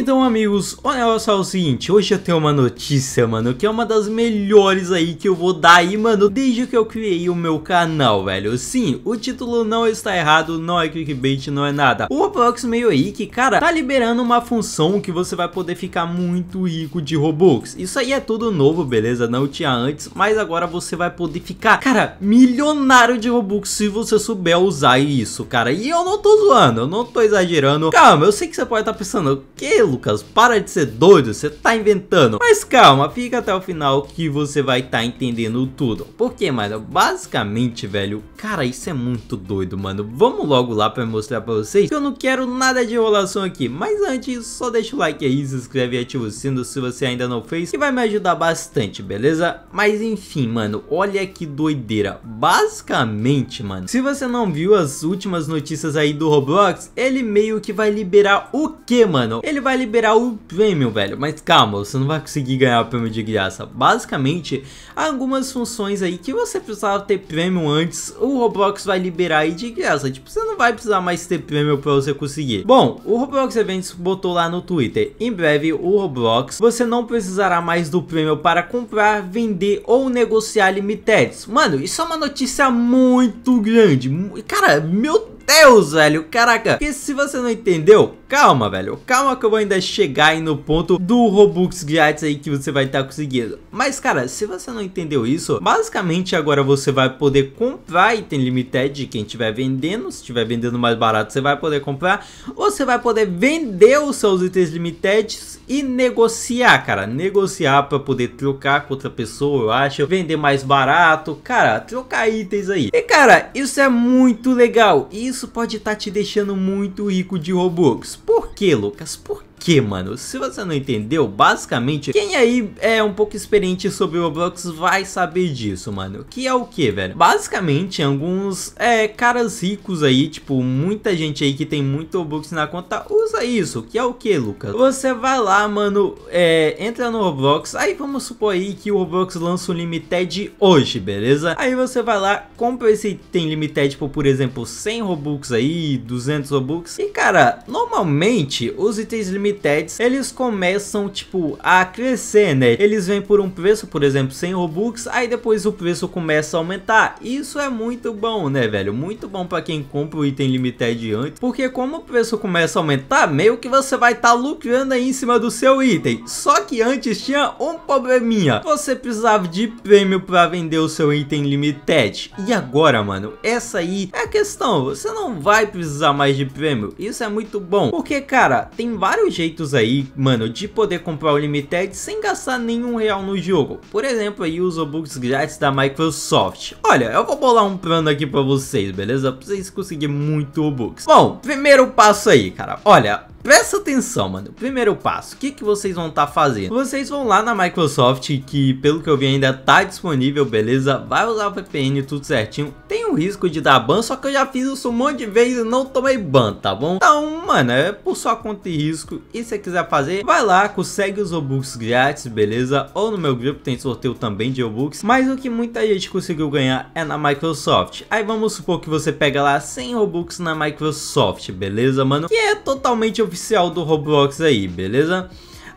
Então amigos, olha só o seguinte, hoje eu tenho uma notícia, mano, que é uma das melhores aí que eu vou dar aí, mano, desde que eu criei o meu canal, velho. Sim, o título não está errado, não é clickbait, não é nada. O Roblox meio aí que, cara, tá liberando uma função que você vai poder ficar muito rico de Robux. Isso aí é tudo novo, beleza? Não tinha antes, mas agora você vai poder ficar, cara, milionário de Robux se você souber usar isso, cara. E eu não tô zoando, eu não tô exagerando. Calma, eu sei que você pode estar tá pensando, que Lucas, para de ser doido, você tá inventando. Mas calma, fica até o final que você vai estar tá entendendo tudo. Porque, mano, basicamente, velho, cara, isso é muito doido, mano. Vamos logo lá pra mostrar pra vocês que eu não quero nada de enrolação aqui. Mas antes, só deixa o like aí, se inscreve e ativa o sino se você ainda não fez, que vai me ajudar bastante, beleza? Mas enfim, mano, olha que doideira. Basicamente, mano, se você não viu as últimas notícias aí do Roblox, ele meio que vai liberar o que, mano? Ele vai liberar o prêmio, velho. Mas calma, você não vai conseguir ganhar o prêmio de graça. Basicamente, algumas funções aí que você precisava ter prêmio antes, o Roblox vai liberar aí de graça. Tipo, você não vai precisar mais ter prêmio pra você conseguir. Bom, o Roblox Events botou lá no Twitter. Em breve, o Roblox, você não precisará mais do prêmio para comprar, vender ou negociar limiteds. Mano, isso é uma notícia muito grande. Cara, meu Deus, velho, caraca. E se você não entendeu, calma, velho. Calma que eu vou ainda chegar aí no ponto do Robux grátis aí que você vai estar tá conseguindo. Mas, cara, se você não entendeu isso, basicamente agora você vai poder comprar item limited de quem estiver vendendo. Se estiver vendendo mais barato, você vai poder comprar. Ou você vai poder vender os seus itens limited e negociar, cara. Negociar para poder trocar com outra pessoa, eu acho. Vender mais barato, cara, trocar itens aí. E, cara, isso é muito legal. Isso isso pode estar tá te deixando muito rico de Robux. Por que, Lucas? Por que, mano? Se você não entendeu, basicamente, quem aí é um pouco experiente sobre o Roblox vai saber disso, mano. Que é o que, velho? Basicamente, alguns é, caras ricos aí, tipo, muita gente aí que tem muito Roblox na conta usa isso. Que é o que, Lucas? Você vai lá, mano, é, entra no Roblox, aí vamos supor aí que o Roblox lança um Limited hoje, beleza? Aí você vai lá, compra esse item Limited, tipo, por exemplo, 100 Robux aí, 200 Robux. E, cara, normalmente seguinte, os itens limited eles começam tipo a crescer, né? Eles vêm por um preço, por exemplo, 100 Robux, aí depois o preço começa a aumentar. Isso é muito bom, né, velho? Muito bom para quem compra o item limited antes, porque como o preço começa a aumentar, meio que você vai estar tá lucrando aí em cima do seu item. Só que antes tinha um probleminha. Você precisava de prêmio para vender o seu item limited. E agora, mano, essa aí é a questão. Você não vai precisar mais de prêmio. Isso é muito bom. Porque, cara, cara, tem vários jeitos aí, mano, de poder comprar o Limited sem gastar nenhum real no jogo. Por exemplo, aí os Robux grátis da Microsoft. Olha, eu vou bolar um plano aqui pra vocês, beleza? Pra vocês conseguirem muito Robux. Bom, primeiro passo aí, cara. Olha, Presta atenção, mano. Primeiro passo, o que, que vocês vão estar tá fazendo? Vocês vão lá na Microsoft, que pelo que eu vi ainda tá disponível, beleza? Vai usar o VPN, tudo certinho. Tem o risco de dar ban, só que eu já fiz isso um monte de vezes e não tomei ban, tá bom? Então, mano, é por sua conta e risco. E se você quiser fazer, vai lá, consegue os Robux grátis, beleza? Ou no meu grupo tem sorteio também de Robux. Mas o que muita gente conseguiu ganhar é na Microsoft. Aí vamos supor que você pega lá 100 Robux na Microsoft, beleza, mano? Que é totalmente oficial do Roblox aí, beleza?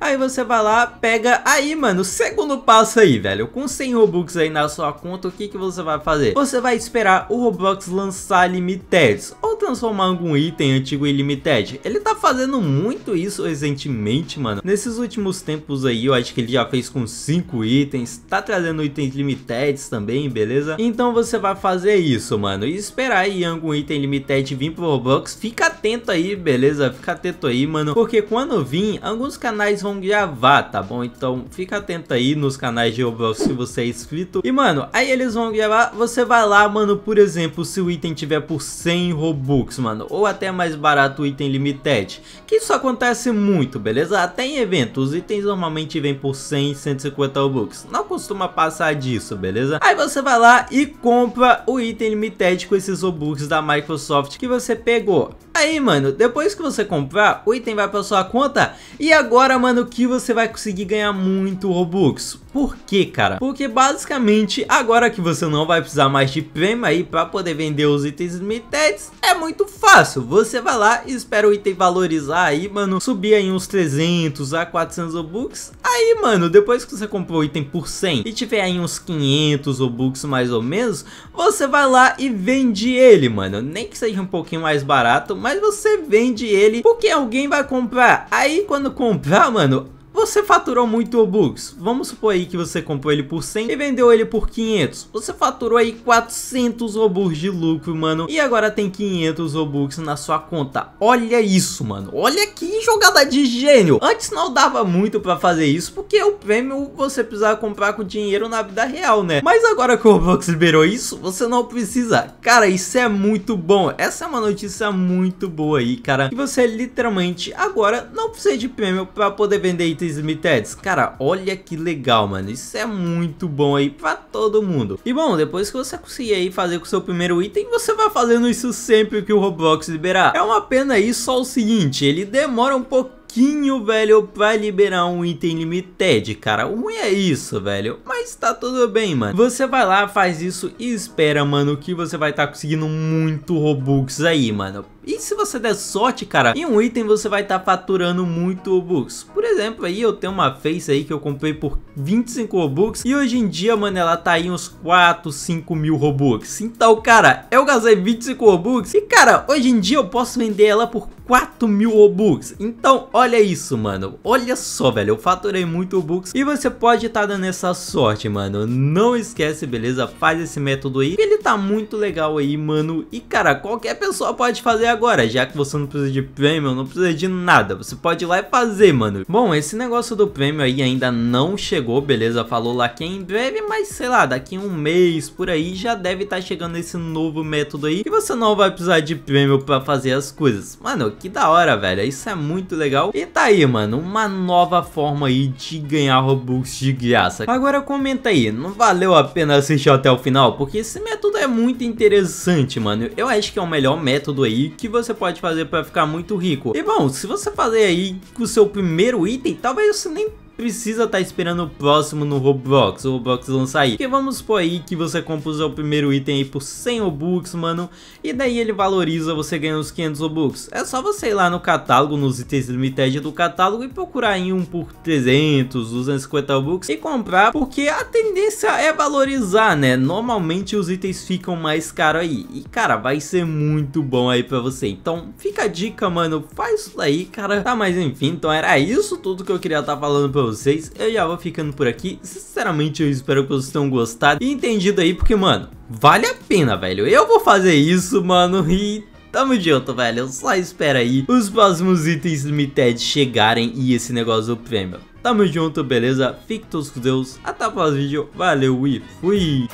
Aí você vai lá, pega aí, mano, segundo passo aí, velho. Com 100 Robux aí na sua conta, o que que você vai fazer? Você vai esperar o Roblox lançar Limiteds ou transformar algum item antigo em Limited. Ele tá fazendo muito isso recentemente, mano. Nesses últimos tempos aí, eu acho que ele já fez com 5 itens, tá trazendo itens Limiteds também, beleza? Então você vai fazer isso, mano, e esperar aí algum item Limited vir pro Roblox. Fica atento aí, beleza? Fica atento aí, mano, porque quando vir, alguns canais vão não gravar, tá bom? Então fica atento aí nos canais de Roblox se você é inscrito. E mano, aí eles vão gravar, você vai lá, mano, por exemplo, se o item tiver por 100 Robux, mano, ou até mais barato o item Limited, que isso acontece muito, beleza? Até em eventos, os itens normalmente vêm por 100, 150 Robux, não costuma passar disso, beleza? Aí você vai lá e compra o item Limited com esses Robux da Microsoft que você pegou. Aí, mano, depois que você comprar, o item vai pra sua conta e agora, mano, mano, que você vai conseguir ganhar muito Robux. Por quê, cara? Porque basicamente, agora que você não vai precisar mais de prêmio aí para poder vender os itens miteds, é muito fácil. Você vai lá, espera o item valorizar aí, mano, subir aí uns 300 a 400 Robux. Aí, mano, depois que você comprou o item por 100 e tiver aí uns 500 Robux mais ou menos, você vai lá e vende ele, mano. Nem que seja um pouquinho mais barato, mas você vende ele porque alguém vai comprar. Aí, quando comprar, mano, un, Você faturou muito Robux, vamos supor aí que você comprou ele por 100 e vendeu ele por 500. Você faturou aí 400 Robux de lucro, mano, e agora tem 500 Robux na sua conta. Olha isso, mano, olha que jogada de gênio. Antes não dava muito pra fazer isso, porque o prêmio você precisava comprar com dinheiro na vida real, né? Mas agora que o Robux liberou isso, você não precisa. Cara, isso é muito bom. Essa é uma notícia muito boa aí, cara, que você literalmente agora não precisa de prêmio pra poder vender itens Smitheds. Cara, olha que legal, mano. Isso é muito bom aí pra todo mundo. E bom, depois que você conseguir aí fazer com o seu primeiro item, você vai fazendo isso sempre que o Roblox liberar. É uma pena aí só o seguinte, ele demora um pouquinho, velho, pra liberar um item limited, cara. O ruim é isso, velho. Mas tá tudo bem, mano. Você vai lá, faz isso e espera, mano, que você vai estar tá conseguindo muito Robux aí, mano. E se você der sorte, cara, em um item você vai estar tá faturando muito Robux. Por exemplo, aí eu tenho uma face aí que eu comprei por 25 Robux e hoje em dia, mano, ela tá aí uns 4, 5 mil Robux. Então, cara, eu gastei 25 Robux e, cara, hoje em dia eu posso vender ela por 4 mil Robux. Então, olha isso, mano. Olha só, velho, eu faturei muito Robux e você pode estar tá dando essa sorte, mano. Não esquece, beleza? Faz esse método aí. Ele tá muito legal aí, mano. E, cara, qualquer pessoa pode fazer agora, já que você não precisa de prêmio, não precisa de nada, você pode ir lá e fazer, mano. Bom, esse negócio do prêmio aí ainda não chegou, beleza? Falou lá que é em breve, mas sei lá, daqui um mês por aí já deve estar tá chegando esse novo método aí, que você não vai precisar de prêmio pra fazer as coisas. Mano, que da hora, velho, isso é muito legal. E tá aí, mano, uma nova forma aí de ganhar Robux de graça. Agora comenta aí, não valeu a pena assistir até o final? Porque esse método é muito interessante, mano. Eu acho que é o melhor método aí que que você pode fazer para ficar muito rico. E bom, se você fazer aí o seu primeiro item, talvez você nem precisa estar tá esperando o próximo no Roblox, o Roblox lançar aí. Porque vamos por aí que você compra o seu primeiro item aí por 100 Robux, mano, e daí ele valoriza, você ganha uns 500 Robux. É só você ir lá no catálogo, nos itens limited do catálogo e procurar em um por 300, 250 Robux e comprar, porque a tendência é valorizar, né? Normalmente os itens ficam mais caros aí. E, cara, vai ser muito bom aí pra você. Então, fica a dica, mano, faz isso daí, cara. Tá, mas enfim, então era isso tudo que eu queria estar tá falando pra pra vocês. Eu já vou ficando por aqui. Sinceramente, eu espero que vocês tenham gostado e entendido aí, porque, mano, vale a pena, velho. Eu vou fazer isso, mano, e... Tamo junto, velho. só espera aí os próximos itens MITED chegarem e esse negócio do prêmio. Tamo junto, beleza? Fique todos com Deus. Até o próximo vídeo. Valeu e fui!